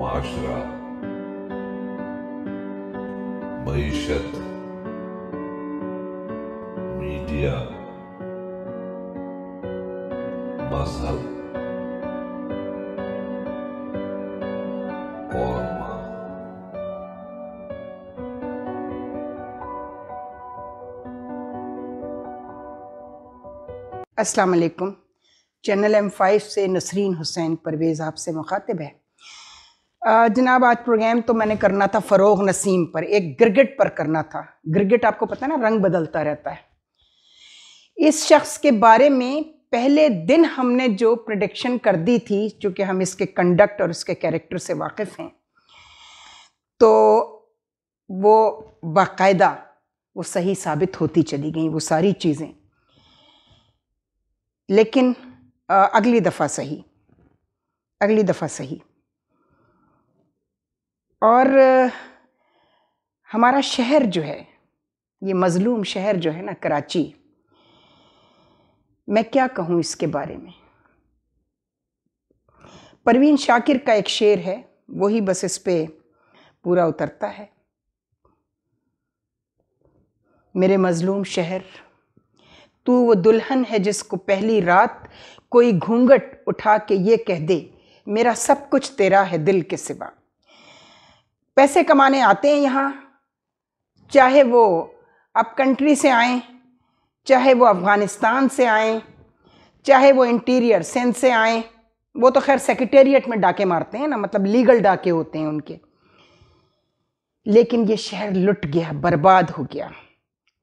माशरा मीशत मीडिया मजहब और चैनल एम फाइव से नसरीन हुसैन परवेज़ आपसे मुखातिब है जनाब आज प्रोग्राम तो मैंने करना था फ़रोग नसीम पर एक गिरगिट पर करना था गिरगिट आपको पता है ना रंग बदलता रहता है इस शख्स के बारे में पहले दिन हमने जो प्रडिक्शन कर दी थी चूँकि हम इसके कंडक्ट और इसके कैरेक्टर से वाकिफ़ हैं तो वो बाकायदा वो सही साबित होती चली गई वो सारी चीज़ें लेकिन अगली दफ़ा सही अगली दफ़ा सही और हमारा शहर जो है ये मज़लूम शहर जो है ना कराची मैं क्या कहूँ इसके बारे में परवीन शाकिर का एक शेर है वही बस इस पे पूरा उतरता है मेरे मज़लूम शहर तू वो दुल्हन है जिसको पहली रात कोई घूंघट उठा के ये कह दे मेरा सब कुछ तेरा है दिल के सिवा पैसे कमाने आते हैं यहाँ चाहे वो अप कंट्री से आए चाहे वो अफ़गानिस्तान से आए चाहे वो इंटीरियर सेंस से आएँ वो तो खैर सेक्रेटेरिएट में डाके मारते हैं ना मतलब लीगल डाके होते हैं उनके लेकिन ये शहर लुट गया बर्बाद हो गया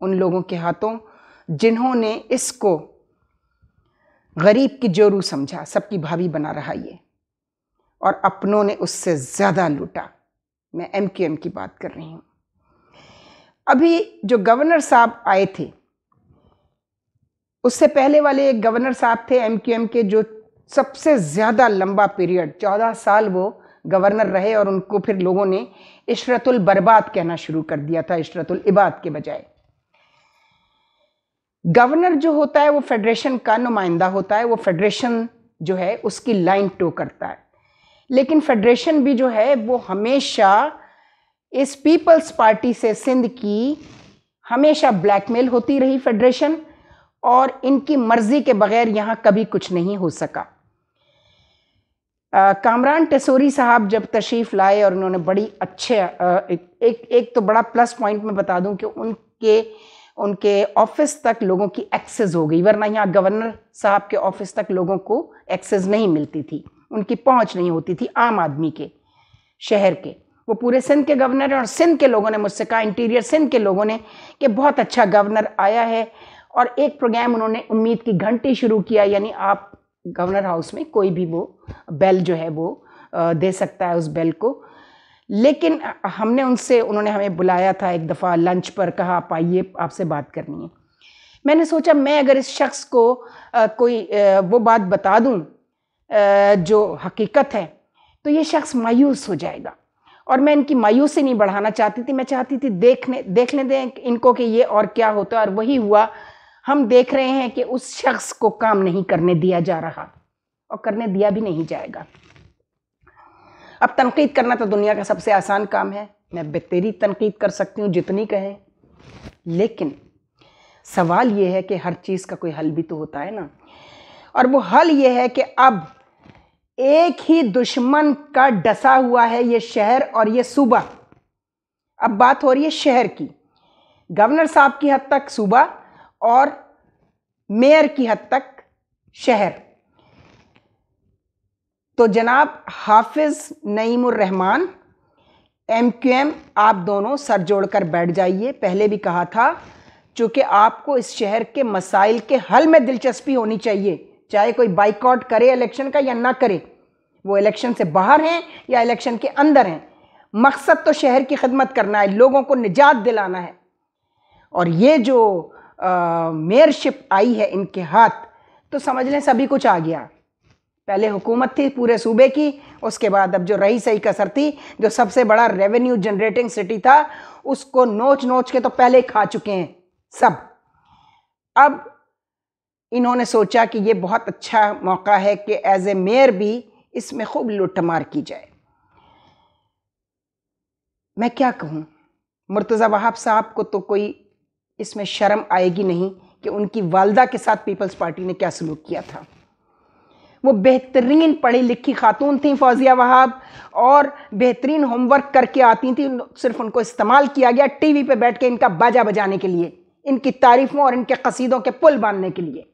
उन लोगों के हाथों जिन्होंने इसको गरीब की जोरू समझा सबकी भाभी बना रहा ये और अपनों ने उससे ज़्यादा लूटा मैं एम क्यू एम की बात कर रही हूँ अभी जो गवर्नर साहब आए थे उससे पहले वाले एक गवर्नर साहब थे एम क्यू एम के जो सबसे ज़्यादा लंबा पीरियड चौदह साल वो गवर्नर रहे और उनको फिर लोगों ने इशरतुल बर्बाद कहना शुरू कर दिया था इशरतुल इबाद के बजाय गवर्नर जो होता है वो फेडरेशन का नुमाइंदा होता है वो फेडरेशन जो है उसकी लाइन टो करता है लेकिन फेडरेशन भी जो है वो हमेशा इस पीपल्स पार्टी से सिंध की हमेशा ब्लैकमेल होती रही फेडरेशन और इनकी मर्ज़ी के बगैर यहाँ कभी कुछ नहीं हो सका कामरान टेसोरी साहब जब तशरीफ़ लाए और उन्होंने बड़ी अच्छे आ, एक एक तो बड़ा प्लस पॉइंट मैं बता दूं कि उनके उनके ऑफिस तक लोगों की एक्सेस हो गई वरना यहाँ गवर्नर साहब के ऑफिस तक लोगों को एक्सेस नहीं मिलती थी उनकी पहुंच नहीं होती थी आम आदमी के शहर के वो पूरे सिंध के गवर्नर हैं और सिंध के लोगों ने मुझसे कहा इंटीरियर सिंध के लोगों ने कि बहुत अच्छा गवर्नर आया है और एक प्रोग्राम उन्होंने उम्मीद की घंटी शुरू किया यानी आप गवर्नर हाउस में कोई भी वो बेल जो है वो दे सकता है उस बेल को लेकिन हमने उनसे उन्होंने हमें बुलाया था एक दफ़ा लंच पर कहा आप आइए आपसे बात करनी है मैंने सोचा मैं अगर इस शख्स को आ, कोई आ, वो बात बता दूँ जो हकीकत है तो ये शख्स मायूस हो जाएगा और मैं इनकी मायूसी नहीं बढ़ाना चाहती थी मैं चाहती थी देखने देखने दें इनको कि ये और क्या होता है और वही हुआ हम देख रहे हैं कि उस शख्स को काम नहीं करने दिया जा रहा और करने दिया भी नहीं जाएगा अब तनकीद करना तो दुनिया का सबसे आसान काम है मैं बेतेरी तनकीद कर सकती हूँ जितनी कहें लेकिन सवाल ये है कि हर चीज़ का कोई हल भी तो होता है ना और वो हल ये है कि अब एक ही दुश्मन का डसा हुआ है ये शहर और ये सूबा अब बात हो रही है शहर की गवर्नर साहब की हद तक सूबा और मेयर की हद तक शहर तो जनाब Hafiz Naeem Rehman M Q M आप दोनों सर जोड़कर बैठ जाइए पहले भी कहा था चूँकि आपको इस शहर के मसाइल के हल में दिलचस्पी होनी चाहिए चाहे कोई बाइकआउट करे इलेक्शन का या ना करे वो इलेक्शन से बाहर हैं या इलेक्शन के अंदर हैं मकसद तो शहर की खदमत करना है लोगों को निजात दिलाना है और ये जो मेयरशिप आई है इनके हाथ तो समझ लें सभी कुछ आ गया पहले हुकूमत थी पूरे सूबे की उसके बाद अब जो रही सही कसर थी जो सबसे बड़ा रेवेन्यू जनरेटिंग सिटी था उसको नोच नोच के तो पहले खा चुके हैं सब अब इन्होंने सोचा कि ये बहुत अच्छा मौका है कि एज ए मेयर भी इसमें खूब लुटमार की जाए मैं क्या कहूँ मुर्तज़ा वहाब साहब को तो कोई इसमें शर्म आएगी नहीं कि उनकी वालदा के साथ पीपल्स पार्टी ने क्या सलूक किया था वो बेहतरीन पढ़ी लिखी खातून थी फौजिया वहाब और बेहतरीन होमवर्क करके आती थी सिर्फ उनको इस्तेमाल किया गया टीवी पे बैठ के इनका बाजा बजाने के लिए इनकी तारीफ़ों और इनके कसीदों के पुल बांधने के लिए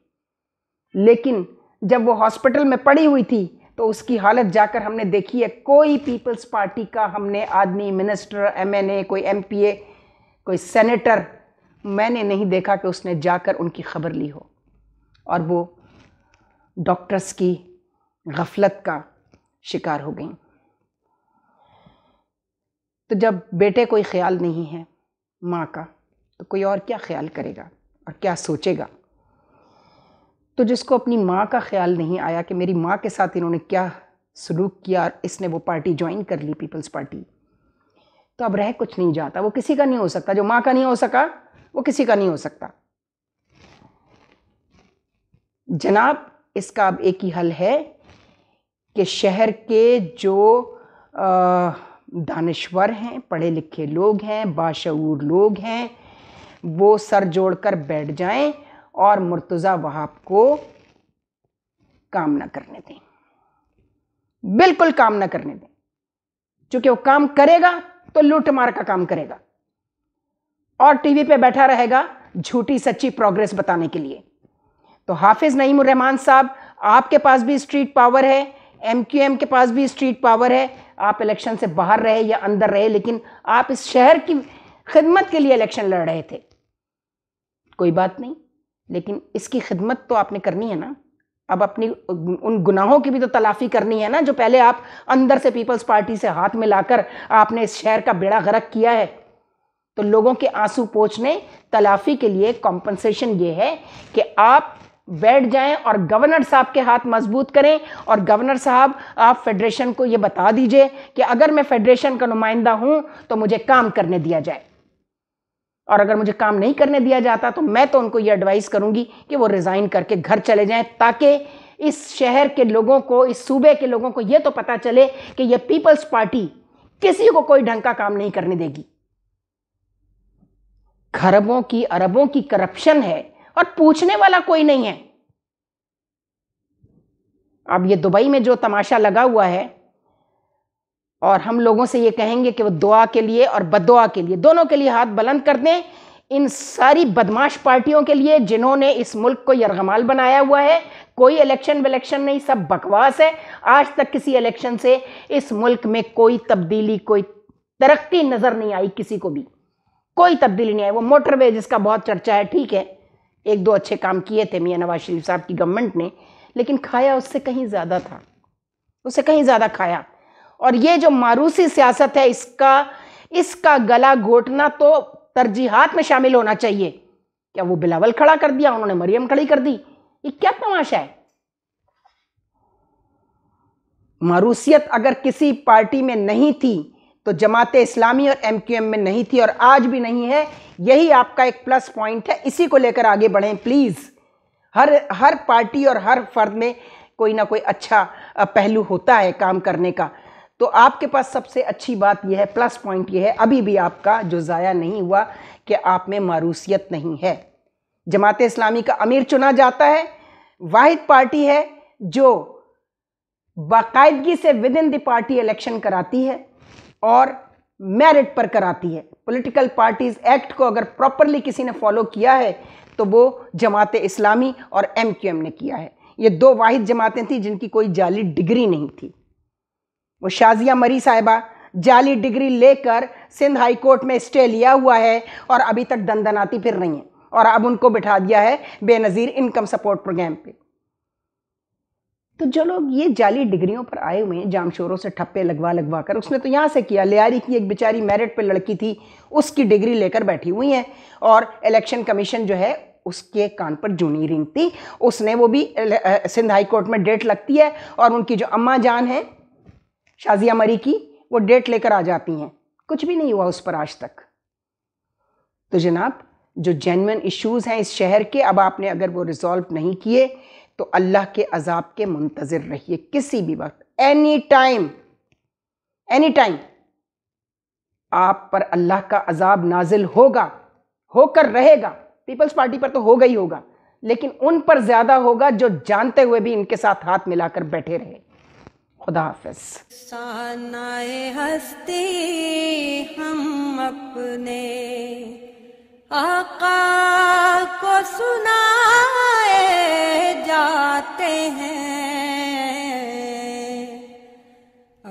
लेकिन जब वो हॉस्पिटल में पड़ी हुई थी तो उसकी हालत जाकर हमने देखी है कोई पीपल्स पार्टी का हमने आदमी मिनिस्टर एमएनए कोई एमपीए कोई सेनेटर मैंने नहीं देखा कि उसने जाकर उनकी खबर ली हो और वो डॉक्टर्स की गफलत का शिकार हो गई तो जब बेटे कोई ख्याल नहीं है माँ का तो कोई और क्या ख्याल करेगा और क्या सोचेगा तो जिसको अपनी माँ का ख्याल नहीं आया कि मेरी माँ के साथ इन्होंने क्या सलूक किया और इसने वो पार्टी ज्वाइन कर ली पीपल्स पार्टी तो अब रह कुछ नहीं जाता वो किसी का नहीं हो सकता जो माँ का नहीं हो सका वो किसी का नहीं हो सकता जनाब इसका अब एक ही हल है कि शहर के जो दानश्वर हैं पढ़े लिखे लोग हैं बाशूर लोग हैं वो सर जोड़कर बैठ जाएं और मुर्तज़ा वहाब को काम ना करने दें बिल्कुल काम ना करने दें चूंकि वो काम करेगा तो लूटमार मार का काम करेगा और टीवी पे बैठा रहेगा झूठी सच्ची प्रोग्रेस बताने के लिए तो हाफिज़ नईमान साहब आपके पास भी स्ट्रीट पावर है एम के पास भी स्ट्रीट पावर है आप इलेक्शन से बाहर रहे या अंदर रहे लेकिन आप इस शहर की खिदमत के लिए इलेक्शन लड़ रहे थे कोई बात नहीं लेकिन इसकी खिदमत तो आपने करनी है ना अब अपनी उन गुनाहों की भी तो तलाफ़ी करनी है ना जो पहले आप अंदर से पीपल्स पार्टी से हाथ में लाकर आपने इस शहर का बेड़ा गरक किया है तो लोगों के आंसू पोछने तलाफ़ी के लिए कॉम्पनसेशन ये है कि आप बैठ जाएं और गवर्नर साहब के हाथ मजबूत करें और गवर्नर साहब आप फेडरेशन को ये बता दीजिए कि अगर मैं फेडरेशन का नुमाइंदा हूँ तो मुझे काम करने दिया जाए और अगर मुझे काम नहीं करने दिया जाता तो मैं तो उनको ये एडवाइस करूंगी कि वो रिज़ाइन करके घर चले जाएं ताकि इस शहर के लोगों को इस सूबे के लोगों को ये तो पता चले कि ये पीपल्स पार्टी किसी को कोई ढंग का काम नहीं करने देगी खरबों की अरबों की करप्शन है और पूछने वाला कोई नहीं है अब ये दुबई में जो तमाशा लगा हुआ है और हम लोगों से ये कहेंगे कि वो दुआ के लिए और बदुआ के लिए दोनों के लिए हाथ बुलंद कर दें इन सारी बदमाश पार्टियों के लिए जिन्होंने इस मुल्क को यरगमाल बनाया हुआ है कोई इलेक्शन विलेक्शन नहीं सब बकवास है आज तक किसी इलेक्शन से इस मुल्क में कोई तब्दीली कोई तरक्की नज़र नहीं आई किसी को भी कोई तब्दीली नहीं आई वो मोटरवे जिसका बहुत चर्चा है ठीक है एक दो अच्छे काम किए थे मियाँ नवाज शरीफ साहब की गवर्नमेंट ने लेकिन खाया उससे कहीं ज़्यादा था उससे कहीं ज़्यादा खाया और ये जो मारूसी सियासत है इसका इसका गला घोटना तो तरजीहात में शामिल होना चाहिए क्या वो बिलावल खड़ा कर दिया उन्होंने मरियम खड़ी कर दी ये क्या तमाशा है मारूसियत अगर किसी पार्टी में नहीं थी तो जमात इस्लामी और एमक्यूएम में नहीं थी और आज भी नहीं है यही आपका एक प्लस पॉइंट है इसी को लेकर आगे बढ़ें प्लीज़ हर हर पार्टी और हर फर्द में कोई ना कोई अच्छा पहलू होता है काम करने का तो आपके पास सबसे अच्छी बात यह है प्लस पॉइंट यह है अभी भी आपका जो ज़ाया नहीं हुआ कि आप में मारूसियत नहीं है जमात इस्लामी का अमीर चुना जाता है वाहिद पार्टी है जो बाकायदगी से within the party election कराती है और मेरिट पर कराती है पॉलिटिकल पार्टीज़ एक्ट को अगर प्रॉपरली किसी ने फॉलो किया है तो वो जमात इस्लामी और एमक्यूएम ने किया है ये दो वाहिद जमातें थी जिनकी कोई जाली डिग्री नहीं थी वो शाजिया मरी साहिबा जाली डिग्री लेकर सिंध हाई कोर्ट में स्टे लिया हुआ है और अभी तक दंदनाती फिर रही हैं और अब उनको बिठा दिया है बेनज़ीर इनकम सपोर्ट प्रोग्राम पे तो जो लोग ये जाली डिग्रियों पर आए हुए हैं जामशोरों से ठप्पे लगवा लगवा कर उसने तो यहाँ से किया लियारी की एक बेचारी मेरिट पर लड़की थी उसकी डिग्री लेकर बैठी हुई हैं और इलेक्शन कमीशन जो है उसके कान पर जूनी रिंग थी उसने वो भी सिंध हाई कोर्ट में डेट लगती है और उनकी जो अम्मा जान है शाजिया मरी की वो डेट लेकर आ जाती हैं कुछ भी नहीं हुआ उस पर आज तक तो जनाब जो जेनवन इश्यूज़ हैं इस शहर के अब आपने अगर वो रिज़ॉल्व नहीं किए तो अल्लाह के अजाब के मुंतज़र रहिए किसी भी वक्त एनी टाइम एनी टाइम आप पर अल्लाह का अजाब नाजिल होगा होकर रहेगा पीपल्स पार्टी पर तो होगा ही होगा लेकिन उन पर ज़्यादा होगा जो जानते हुए भी इनके साथ हाथ मिलाकर बैठे रहे खुदा हाफिज सानाए हस्ती हम अपने आका को सुनाए जाते हैं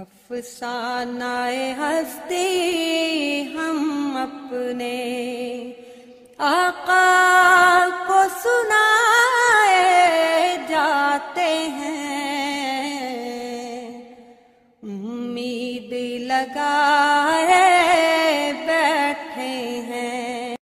अफसानाए हस्ती हम अपने आका को सुनाए जाते हैं का